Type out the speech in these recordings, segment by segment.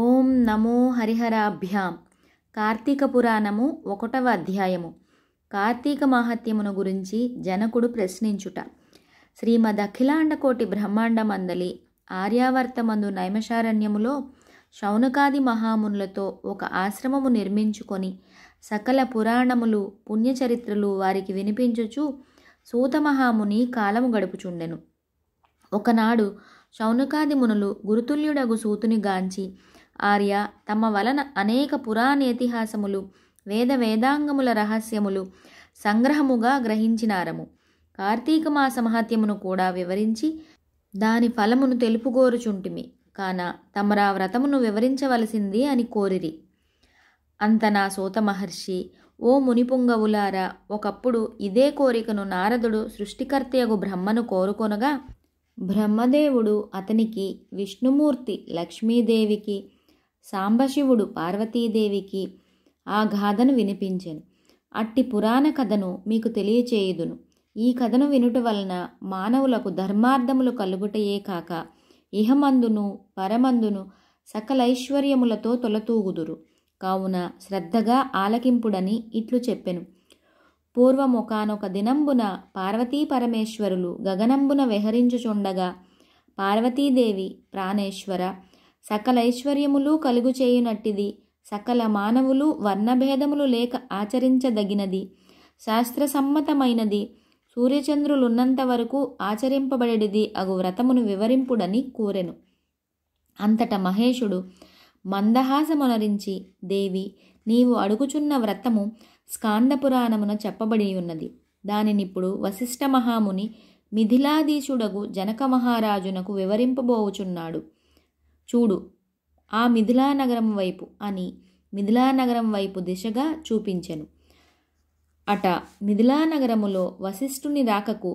ఓం నమో హరిహరాభ్యాం కార్తీక పురాణము ఒకటవ అధ్యాయము కార్తీక మాహత్యమును గురించి జనకుడు ప్రశ్నించుట శ్రీమద్ అఖిలాండకోటి ఆర్యావర్త ఆర్యావర్తమందు నైమశారణ్యములో శౌనకాది మహామునులతో ఒక ఆశ్రమము నిర్మించుకొని సకల పురాణములు పుణ్యచరిత్రలు వారికి వినిపించుచు సూతమహాముని కాలము గడుపుచుండెను ఒకనాడు శౌనకాది మునులు గురుతుల్యుడగు సూతుని గాంచి ఆర్య తమ వలన అనేక పురాణేతిహాసములు వేద వేదాంగముల రహస్యములు సంగ్రహముగా గ్రహించినారము కార్తీక మాస మహత్యమును కూడా వివరించి దాని ఫలమును తెలుపుగోరుచుంటిమి కాన తమరా వ్రతమును వివరించవలసింది అని కోరిరి అంతనా సోత మహర్షి ఓ మునిపుంగవులారా ఒకప్పుడు ఇదే కోరికను నారదుడు సృష్టికర్తయగు బ్రహ్మను కోరుకొనగా బ్రహ్మదేవుడు అతనికి విష్ణుమూర్తి లక్ష్మీదేవికి సాంబశివుడు పార్వతీదేవికి ఆ గాథను వినిపించెను అట్టి పురాణ కథను మీకు తెలియచేయుదును ఈ కథను వినుట వలన మానవులకు ధర్మార్థములు కలుగుటయే కాక ఇహమందును పరమందును సకలైశ్వర్యములతో తొలతూగుదురు కావున శ్రద్ధగా ఆలకింపుడని ఇట్లు చెప్పెను పూర్వముకానొక దినంబున పార్వతీ పరమేశ్వరులు గగనంబున విహరించుచుండగా పార్వతీదేవి ప్రాణేశ్వర సకలైశ్వర్యములు కలుగుచేయునట్టిది సకల మానవులు వర్ణభేదములు లేక ఆచరించదగినది శాస్త్రసమ్మతమైనది సూర్యచంద్రులున్నంత వరకు ఆచరింపబడేది అగు వ్రతమును వివరింపుడని కోరెను అంతట మహేషుడు మందహాసమునరించి దేవి నీవు అడుగుచున్న వ్రతము స్కాందపురాణమున చెప్పబడి ఉన్నది దానినిప్పుడు వశిష్ఠ మహాముని మిథిలాధీశుడకు జనక మహారాజునకు వివరింపబోవుచున్నాడు చూడు ఆ మిథిలానగరం వైపు అని మిథిలానగరం వైపు దిశగా చూపించెను అట మిథిలానగరములో వశిష్ఠుని రాకకు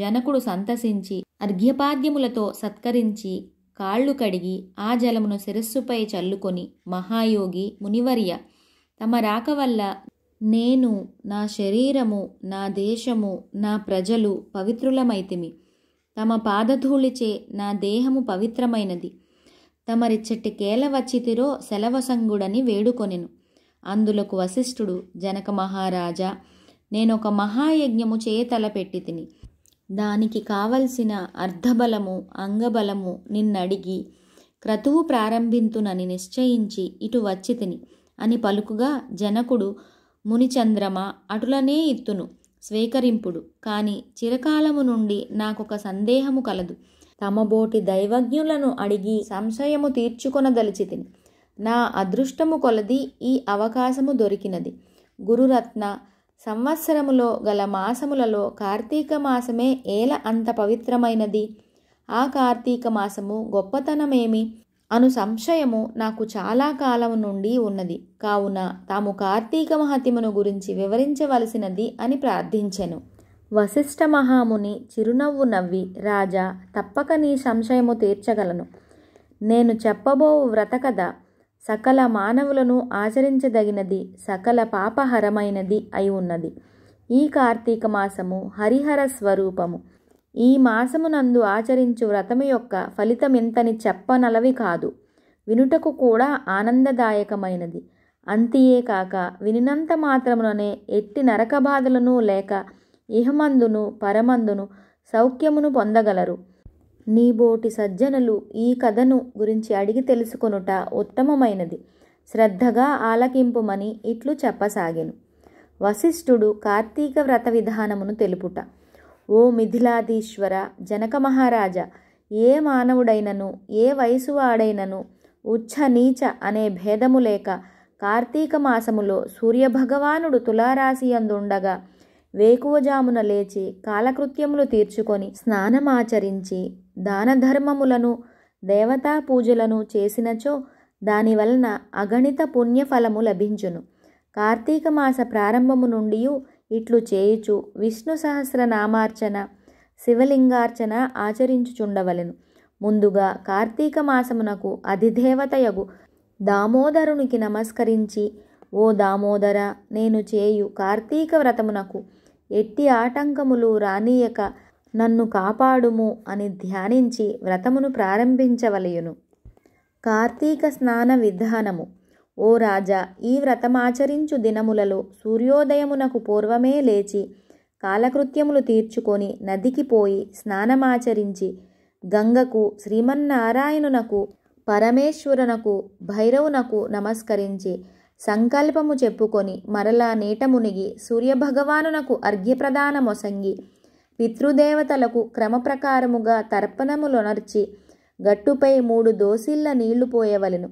జనకుడు సంతసించి అర్ఘ్యపాద్యములతో సత్కరించి కాళ్ళు కడిగి ఆ జలమును శిరస్సుపై చల్లుకొని మహాయోగి మునివర్య తమ రాక వల్ల నేను నా శరీరము నా దేశము నా ప్రజలు పవిత్రులమైతిమి తమ పాదధూళిచే నా దేహము పవిత్రమైనది తమరిచ్చటి కేల వచ్చితిరో సెలవసంగుడని వేడుకొనెను అందులకు వశిష్ఠుడు జనక మహారాజా నేనొక మహాయజ్ఞము పెట్టి తిని దానికి కావలసిన అర్ధబలము అంగబలము నిన్నడిగి క్రతువు ప్రారంభింతునని నిశ్చయించి ఇటు వచ్చి తిని అని పలుకుగా జనకుడు మునిచంద్రమ అటులనే ఇత్తును స్వీకరింపుడు కాని చిరకాలము నుండి నాకొక సందేహము కలదు తమబోటి దైవజ్ఞులను అడిగి సంశయము తీర్చుకొనదలిచితిని నా అదృష్టము కొలది ఈ అవకాశము దొరికినది గురురత్న సంవత్సరములో గల మాసములలో కార్తీక మాసమే ఏల అంత పవిత్రమైనది ఆ కార్తీక మాసము గొప్పతనమేమి అను సంశయము నాకు చాలా కాలం నుండి ఉన్నది కావున తాము కార్తీక మహాతిమను గురించి వివరించవలసినది అని ప్రార్థించెను వశిష్ఠ మహాముని చిరునవ్వు నవ్వి రాజా తప్పక నీ సంశయము తీర్చగలను నేను చెప్పబో వ్రత కథ సకల మానవులను ఆచరించదగినది సకల పాపహరమైనది అయి ఉన్నది ఈ కార్తీక మాసము హరిహర స్వరూపము ఈ మాసమునందు ఆచరించు వ్రతము యొక్క ఫలితమెంతని చెప్పనలవి కాదు వినుటకు కూడా ఆనందదాయకమైనది అంతియే కాక వినినంత మాత్రముననే ఎట్టి నరక బాధలను లేక ఇహమందును పరమందును సౌఖ్యమును పొందగలరు నీబోటి సజ్జనులు ఈ కథను గురించి అడిగి తెలుసుకొనుట ఉత్తమమైనది శ్రద్ధగా ఆలకింపుమని ఇట్లు చెప్పసాగెను వశిష్ఠుడు కార్తీక వ్రత విధానమును తెలుపుట ఓ మిథిలాధీశ్వర జనక మహారాజా ఏ మానవుడైనను ఏ వయసువాడైనను ఉచ్చ నీచ అనే భేదము లేక కార్తీక మాసములో సూర్యభగవానుడు అందుండగా వేకువజామున లేచి కాలకృత్యములు తీర్చుకొని స్నానమాచరించి దానధర్మములను దేవతా పూజలను చేసినచో దానివలన అగణిత పుణ్యఫలము లభించును కార్తీక మాస ప్రారంభము నుండియూ ఇట్లు చేయుచు విష్ణు సహస్రనామార్చన శివలింగార్చన ఆచరించుచుండవలెను ముందుగా కార్తీక మాసమునకు అధిదేవతయగు దామోదరునికి నమస్కరించి ఓ దామోదర నేను చేయు కార్తీక వ్రతమునకు ఎట్టి ఆటంకములు రానీయక నన్ను కాపాడుము అని ధ్యానించి వ్రతమును ప్రారంభించవలయును కార్తీక స్నాన విధానము ఓ రాజా ఈ వ్రతమాచరించు దినములలో సూర్యోదయమునకు పూర్వమే లేచి కాలకృత్యములు తీర్చుకొని నదికి పోయి స్నానమాచరించి గంగకు శ్రీమన్నారాయణునకు పరమేశ్వరునకు భైరవునకు నమస్కరించి సంకల్పము చెప్పుకొని మరలా నీట మునిగి సూర్యభగవానునకు అర్ఘ్యప్రదానమొసంగి పితృదేవతలకు క్రమప్రకారముగా తర్పణములొనర్చి గట్టుపై మూడు దోసిళ్ల నీళ్లు పోయవలెను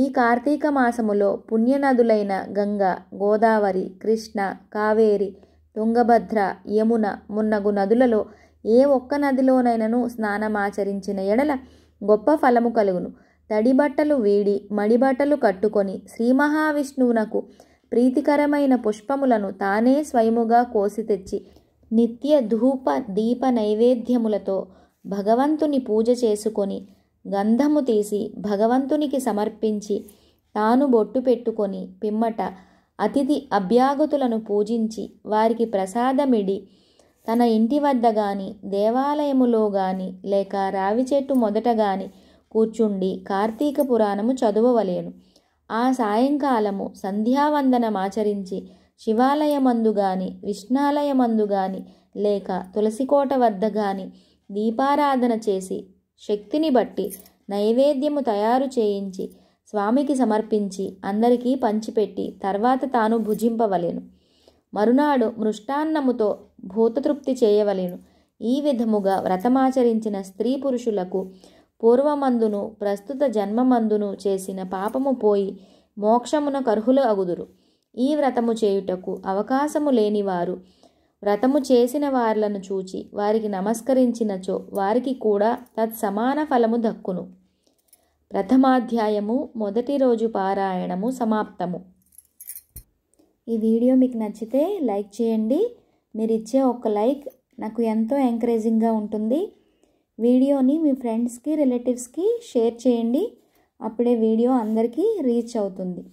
ఈ కార్తీక మాసములో పుణ్యనదులైన గంగ గోదావరి కృష్ణ కావేరి తుంగభద్ర యమున మున్నగు నదులలో ఏ ఒక్క నదిలోనైనను స్నానమాచరించిన ఎడల గొప్ప ఫలము కలుగును తడిబట్టలు వీడి మడిబట్టలు కట్టుకొని శ్రీ మహావిష్ణువునకు ప్రీతికరమైన పుష్పములను తానే స్వయముగా కోసి తెచ్చి నిత్య ధూప దీప నైవేద్యములతో భగవంతుని పూజ చేసుకొని గంధము తీసి భగవంతునికి సమర్పించి తాను బొట్టు పెట్టుకొని పిమ్మట అతిథి అభ్యాగతులను పూజించి వారికి ప్రసాదమిడి తన ఇంటి వద్ద గాని దేవాలయములో గాని లేక రావి చెట్టు మొదట గాని కూర్చుండి కార్తీక పురాణము చదువవలేను ఆ సాయంకాలము సంధ్యావందనమాచరించి శివాలయమందు గాని విష్ణాలయమందు గాని లేక తులసికోట వద్ద గాని దీపారాధన చేసి శక్తిని బట్టి నైవేద్యము తయారు చేయించి స్వామికి సమర్పించి అందరికీ పంచిపెట్టి తర్వాత తాను భుజింపవలెను మరునాడు మృష్టాన్నముతో భూతతృప్తి చేయవలెను ఈ విధముగా వ్రతమాచరించిన స్త్రీ పురుషులకు పూర్వమందును ప్రస్తుత జన్మమందును చేసిన పాపము పోయి మోక్షమున కర్హులు అగుదురు ఈ వ్రతము చేయుటకు అవకాశము లేనివారు వ్రతము చేసిన వారులను చూచి వారికి నమస్కరించినచో వారికి కూడా తత్సమాన ఫలము దక్కును ప్రథమాధ్యాయము మొదటి రోజు పారాయణము సమాప్తము ఈ వీడియో మీకు నచ్చితే లైక్ చేయండి మీరు ఇచ్చే ఒక లైక్ నాకు ఎంతో ఎంకరేజింగ్గా ఉంటుంది వీడియోని మీ ఫ్రెండ్స్కి రిలేటివ్స్కి షేర్ చేయండి అప్పుడే వీడియో అందరికీ రీచ్ అవుతుంది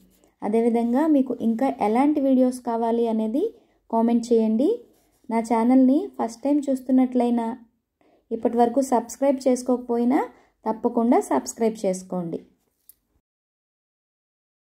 అదేవిధంగా మీకు ఇంకా ఎలాంటి వీడియోస్ కావాలి అనేది కామెంట్ చేయండి నా ఛానల్ని ఫస్ట్ టైం చూస్తున్నట్లయినా ఇప్పటి వరకు సబ్స్క్రైబ్ చేసుకోకపోయినా తప్పకుండా సబ్స్క్రైబ్ చేసుకోండి